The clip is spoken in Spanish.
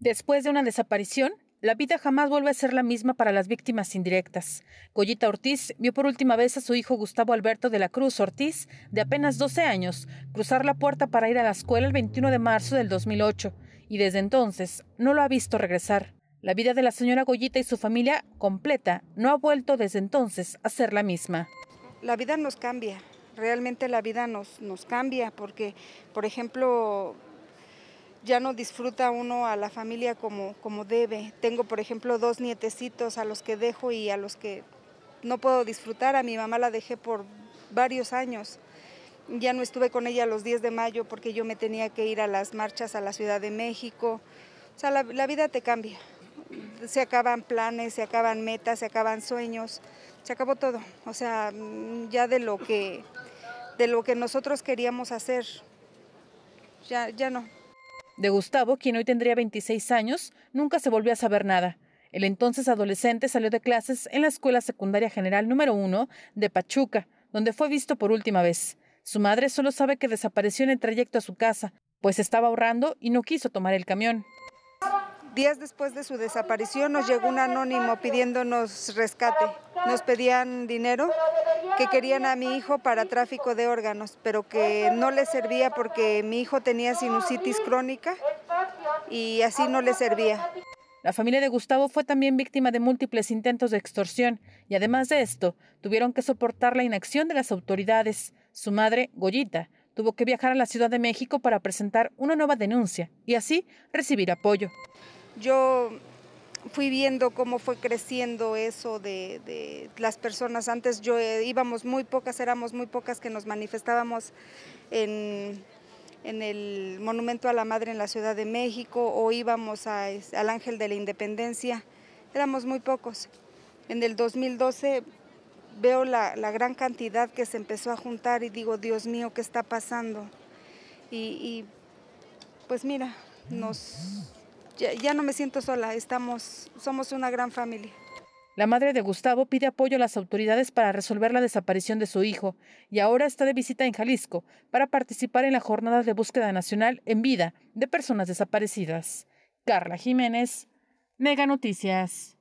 Después de una desaparición, la vida jamás vuelve a ser la misma para las víctimas indirectas. Goyita Ortiz vio por última vez a su hijo Gustavo Alberto de la Cruz Ortiz, de apenas 12 años, cruzar la puerta para ir a la escuela el 21 de marzo del 2008, y desde entonces no lo ha visto regresar. La vida de la señora Goyita y su familia completa no ha vuelto desde entonces a ser la misma. La vida nos cambia, realmente la vida nos, nos cambia, porque, por ejemplo, ya no disfruta uno a la familia como, como debe. Tengo, por ejemplo, dos nietecitos a los que dejo y a los que no puedo disfrutar. A mi mamá la dejé por varios años. Ya no estuve con ella los 10 de mayo porque yo me tenía que ir a las marchas a la Ciudad de México. O sea, la, vida te cambia. Se acaban planes, se acaban metas, se acaban sueños, se acabó todo. O sea, mm, ya de lo que, de lo que nosotros queríamos hacer, ya no. De Gustavo, quien hoy tendría 26 años, nunca se volvió a saber nada. El entonces adolescente salió de clases en la Escuela Secundaria General número 1 de Pachuca, donde fue visto por última vez. Su madre solo sabe que desapareció en el trayecto a su casa, pues estaba ahorrando y no quiso tomar el camión. Días después de su desaparición nos llegó un anónimo pidiéndonos rescate nos pedían dinero que querían a mi hijo para tráfico de órganos, pero que no le servía porque mi hijo tenía sinusitis crónica y así no le servía. La familia de Gustavo fue también víctima de múltiples intentos de extorsión y además de esto, tuvieron que soportar la inacción de las autoridades. Su madre, Goyita, tuvo que viajar a la Ciudad de México para presentar una nueva denuncia y así recibir apoyo. Yo fui viendo cómo fue creciendo eso de, las personas. Antes yo eh, íbamos muy pocas, éramos muy pocas que nos manifestábamos en, el Monumento a la Madre en la Ciudad de México o íbamos al Ángel de la Independencia. Éramos muy pocos. En el 2012 veo la, gran cantidad que se empezó a juntar y digo, Dios mío, ¿qué está pasando? y pues mira, nos ya, no me siento sola, estamos, somos una gran familia. La madre de Gustavo pide apoyo a las autoridades para resolver la desaparición de su hijo y ahora está de visita en Jalisco para participar en la jornada de búsqueda nacional en vida de personas desaparecidas. Carla Jiménez, Mega Noticias.